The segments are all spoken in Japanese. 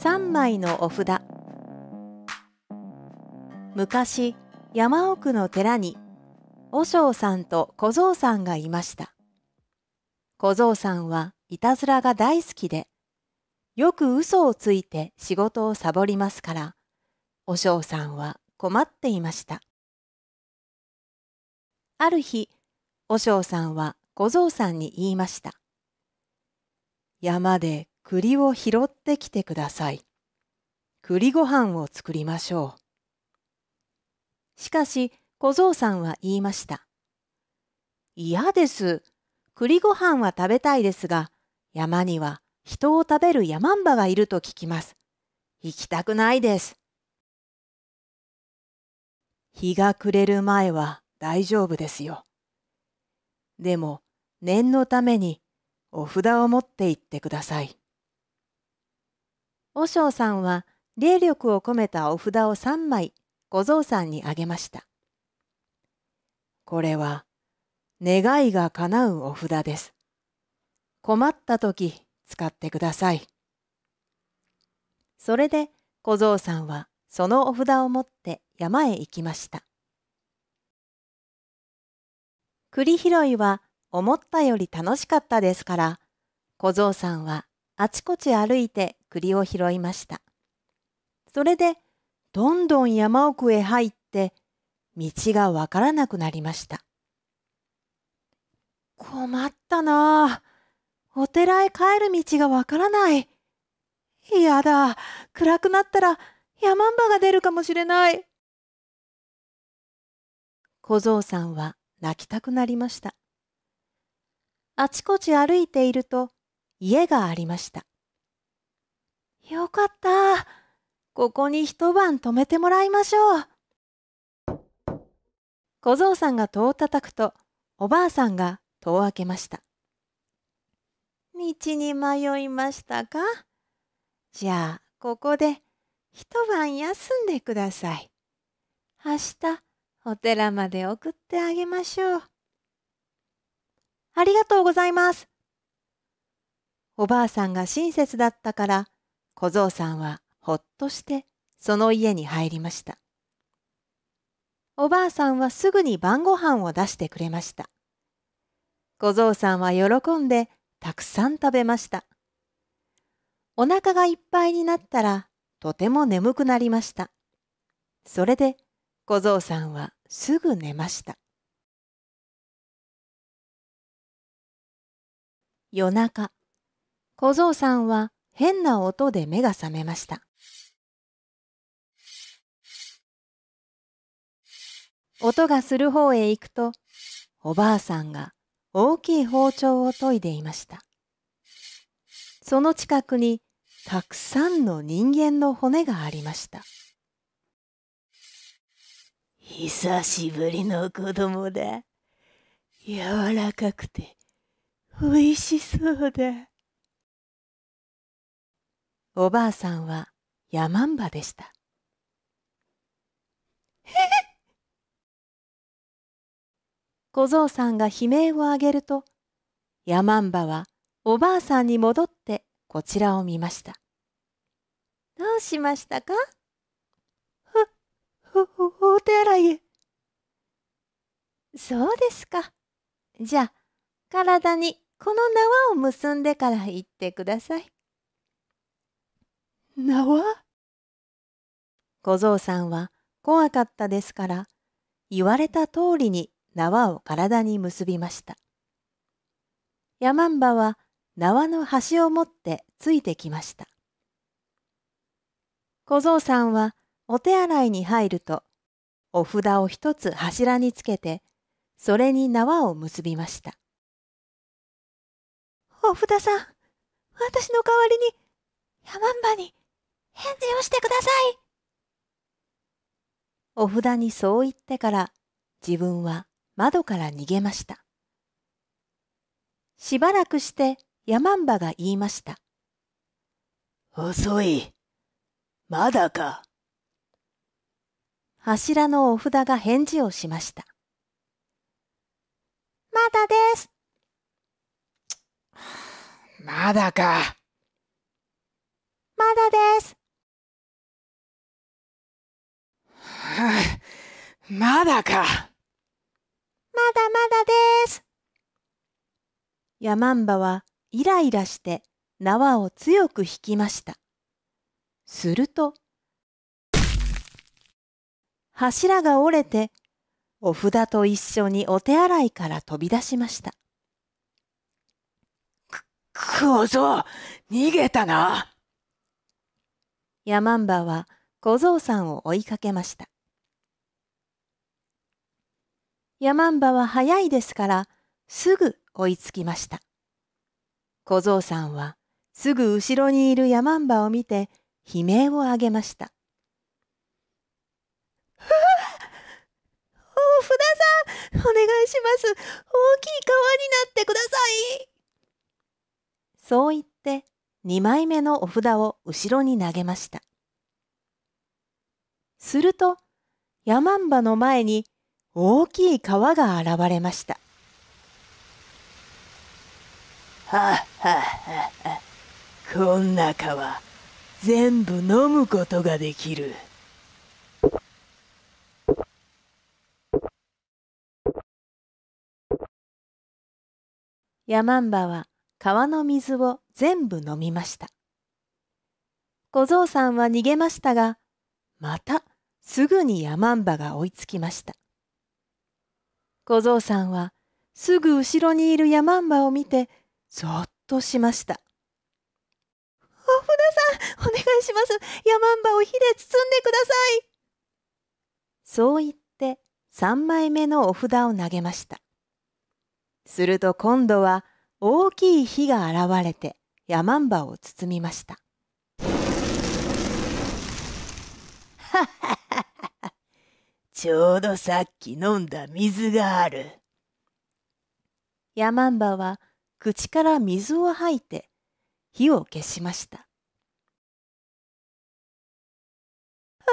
3枚のお札昔山奥の寺に和尚さんと小僧さんがいました小僧さんはいたずらが大好きでよく嘘をついて仕事をサボりますから和尚さんは困っていましたある日和尚さんは小僧さんに言いました山で栗を拾ってきてください。栗ご飯を作りましょう。しかし小僧さんは言いました。嫌です。栗ご飯は食べたいですが、山には人を食べる山マンがいると聞きます。行きたくないです。日が暮れる前は大丈夫ですよ。でも念のためにお札を持って行ってください。和尚さんは霊力を込めたお札を3枚小僧さんにあげました。これは願いが叶うお札です。困った時使ってください。それで小僧さんはそのお札を持って山へ行きました。栗拾いは思ったより楽しかったですから小僧さんはあちこち歩いて栗を拾いました。それで、どんどん山奥へ入って、道がわからなくなりました。困ったなあ。お寺へ帰る道がわからない。やだ。暗くなったら山んばが出るかもしれない。小僧さんは泣きたくなりました。あちこち歩いていると、家がありました。よかった。ここに一晩泊めてもらいましょう。小僧さんが戸を叩くと、おばあさんが戸を開けました。道に迷いましたかじゃあ、ここで一晩休んでください。明日、お寺まで送ってあげましょう。ありがとうございます。おばあさんが親切だったから小僧さんはほっとしてその家に入りました。おばあさんはすぐに晩ご飯を出してくれました。小僧さんは喜んでたくさん食べました。お腹がいっぱいになったらとても眠くなりました。それで小僧さんはすぐ寝ました。夜中小僧さんは変な音で目が覚めました。音がする方へ行くと、おばあさんが大きい包丁を研いでいました。その近くにたくさんの人間の骨がありました。久しぶりの子供だ。柔らかくて、おいしそうだ。おばあさんはヤマンバでした。小僧さんが悲鳴を上げると、ヤマンバはおばあさんに戻ってこちらを見ました。どうしましたかふ、ふ、お手洗いへ。そうですか。じゃあ、体にこの縄を結んでから行ってください。縄小僧さんは怖かったですから、言われた通りに縄を体に結びました。ヤマンバは縄の端を持ってついてきました。小僧さんはお手洗いに入ると、お札を一つ柱につけて、それに縄を結びました。お札さん、私の代わりに、ヤマンバに返事をしてください。お札にそう言ってから自分は窓から逃げました。しばらくしてヤマンバが言いました。遅い。まだか。柱のお札が返事をしました。まだです。まだか。まだです。まだか。まだまだです。ヤマンバはイライラして縄を強く引きました。すると、柱が折れて、お札と一緒にお手洗いから飛び出しました。く、くおぞ、逃げたな。ヤマンバは小僧さんを追いかけました。ヤマンバは早いですからすぐ追いつきました。小僧さんはすぐ後ろにいるヤマンバを見て悲鳴をあげました。お札さん、お願いします。大きい川になってください。そう言って2枚目のお札を後ろに投げました。すると、ヤマンバの前に大きい川が現れました。はっはっはっは。こんな川、全部飲むことができる。ヤマンバは川の水を全部飲みました。小僧さんは逃げましたが、またすぐに山姥が追いつきました。小僧さんはすぐ後ろにいる山姥を見てぞっとしました。お船さんお願いします山姥を火で包んでくださいそう言って3枚目のお札を投げましたすると今度は大きい火が現れて山姥を包みました ちょうどさっき飲んだ水がある。ヤマンバは口から水を吐いて火を消しました。ああ、もう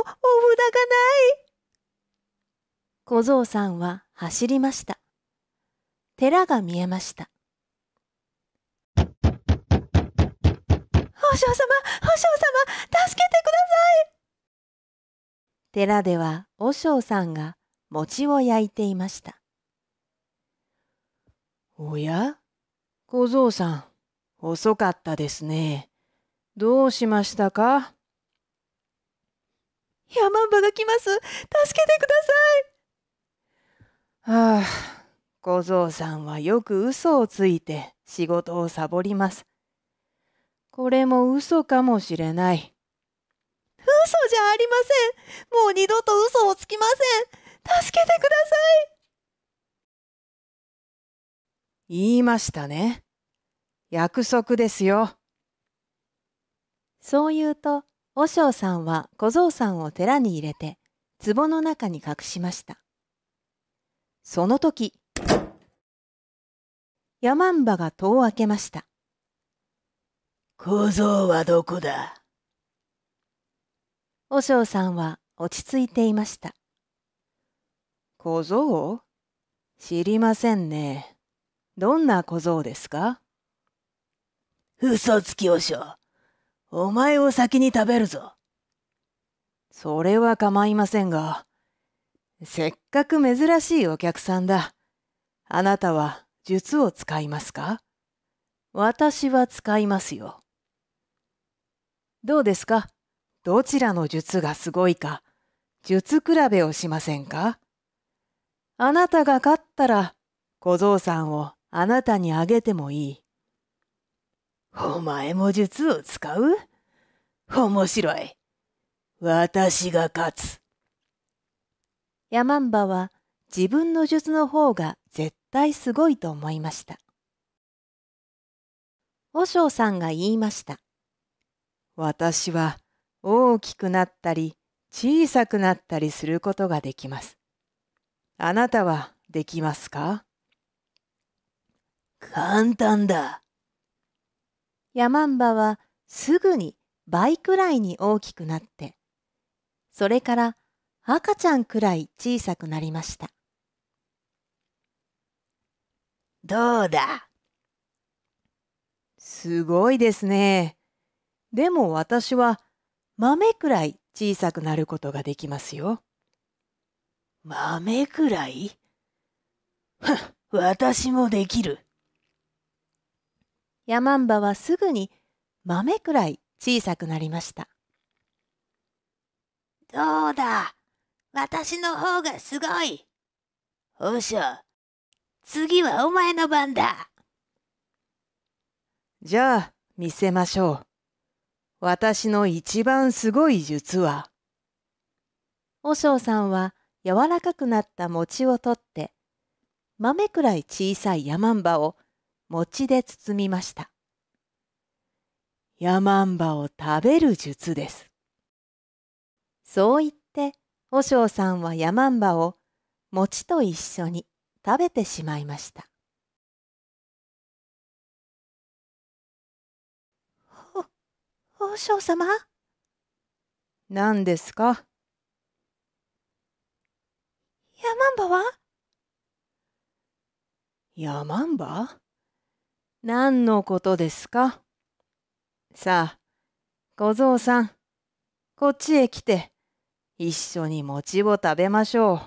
お札がない小僧さんは走りました。寺が見えました。和尚様、和尚様、助けてください。寺では和尚さんが餅を焼いていました。おや小僧さん、遅かったですね。どうしましたか山マンが来ます。助けてください。はあ、小僧さんはよく嘘をついて仕事をサボります。これも嘘かもしれない。嘘じゃありません。もう二度と嘘をつきません。助けてください。言いましたね。約束ですよ。そう言うと、和尚さんは小僧さんを寺に入れて、壺の中に隠しました。その時、ヤマンバが戸を開けました。小僧はどこだ和尚さんは落ち着いていました。小僧知りませんね。どんな小僧ですか嘘つき和尚。お前を先に食べるぞ。それは構いませんが、せっかく珍しいお客さんだ。あなたは術を使いますか私は使いますよ。どうですかどちらの術がすごいか、術比べをしませんかあなたが勝ったら、小僧さんをあなたにあげてもいい。お前も術を使う面白い。私が勝つ。ヤマンバは自分の術の方が絶対すごいと思いました。和尚さんが言いました。私は大きくなったり小さくなったりすることができます。あなたはできますか簡単だ。ヤマンバはすぐに倍くらいに大きくなって、それから赤ちゃんくらい小さくなりました。どうだすごいですね。でも私は豆くらい小さくなることができますよ。豆くらいふ 私もできる。ヤマンバはすぐに豆くらい小さくなりました。どうだ私の方がすごいおしょ、次はお前の番だじゃあ、見せましょう。私の一番すごい術は。和尚さんは柔らかくなった餅を取って、豆くらい小さい山マンを餅で包みました。山マンを食べる術です。そう言って、和尚さんは山マンを餅と一緒に食べてしまいました。和尚様何ですかヤマンバはヤマンバ何のことですかさあ、小僧さん、こっちへ来て、一緒に餅を食べましょう。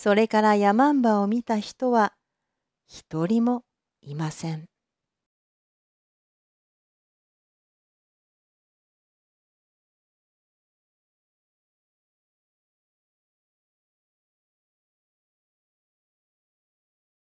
それからヤマンバを見た人は、一人もいません。